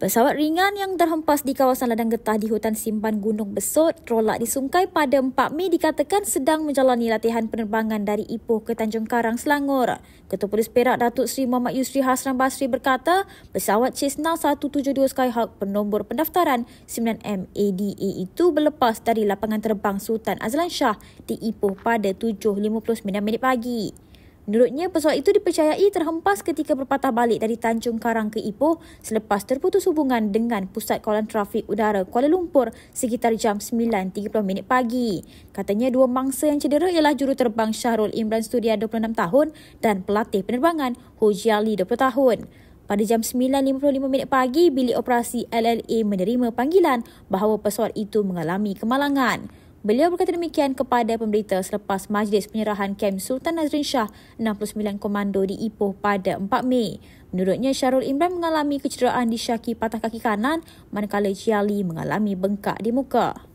Pesawat ringan yang terhempas di kawasan ladang getah di hutan simpan Gunung Besut terolak di sungkai pada 4 Mei dikatakan sedang menjalani latihan penerbangan dari Ipoh ke Tanjung Karang, Selangor. Ketua Polis Perak Datuk Seri Muhammad Yusri Hasran Basri berkata, pesawat Cessna 172 Skyhawk penombor pendaftaran 9MADA itu berlepas dari lapangan terbang Sultan Azlan Shah di Ipoh pada 7.59 minit pagi. Menurutnya, pesawat itu dipercayai terhempas ketika berpatah balik dari Tanjung Karang ke Ipoh selepas terputus hubungan dengan Pusat Kawalan Trafik Udara Kuala Lumpur sekitar jam 9.30 pagi. Katanya dua mangsa yang cedera ialah juruterbang Syahrul Imran Studia 26 tahun dan pelatih penerbangan Hoji Ali 20 tahun. Pada jam 9.55 pagi, bilik operasi LLA menerima panggilan bahawa pesawat itu mengalami kemalangan. Beliau berkata demikian kepada pemberita selepas majlis penyerahan Kem Sultan Nazrin Shah 69 Komando di Ipoh pada 4 Mei. Menurutnya, Syarul Imran mengalami kecederaan di syaki patah kaki kanan manakala Jiali mengalami bengkak di muka.